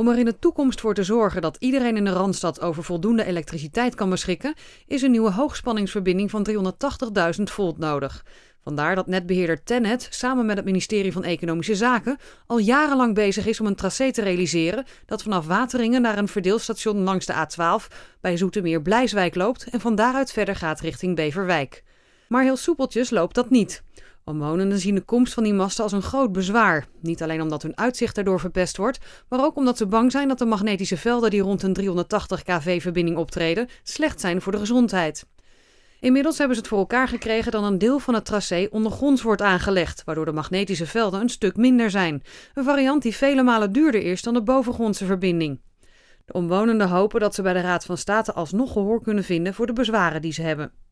Om er in de toekomst voor te zorgen dat iedereen in de Randstad over voldoende elektriciteit kan beschikken, is een nieuwe hoogspanningsverbinding van 380.000 volt nodig. Vandaar dat netbeheerder Tennet samen met het ministerie van Economische Zaken al jarenlang bezig is om een tracé te realiseren dat vanaf Wateringen naar een verdeelstation langs de A12 bij Zoetermeer-Blijswijk loopt en van daaruit verder gaat richting Beverwijk. Maar heel soepeltjes loopt dat niet. Omwonenden zien de komst van die masten als een groot bezwaar. Niet alleen omdat hun uitzicht daardoor verpest wordt, maar ook omdat ze bang zijn dat de magnetische velden die rond een 380 kV-verbinding optreden slecht zijn voor de gezondheid. Inmiddels hebben ze het voor elkaar gekregen dat een deel van het tracé ondergronds wordt aangelegd, waardoor de magnetische velden een stuk minder zijn. Een variant die vele malen duurder is dan de bovengrondse verbinding. De omwonenden hopen dat ze bij de Raad van State alsnog gehoor kunnen vinden voor de bezwaren die ze hebben.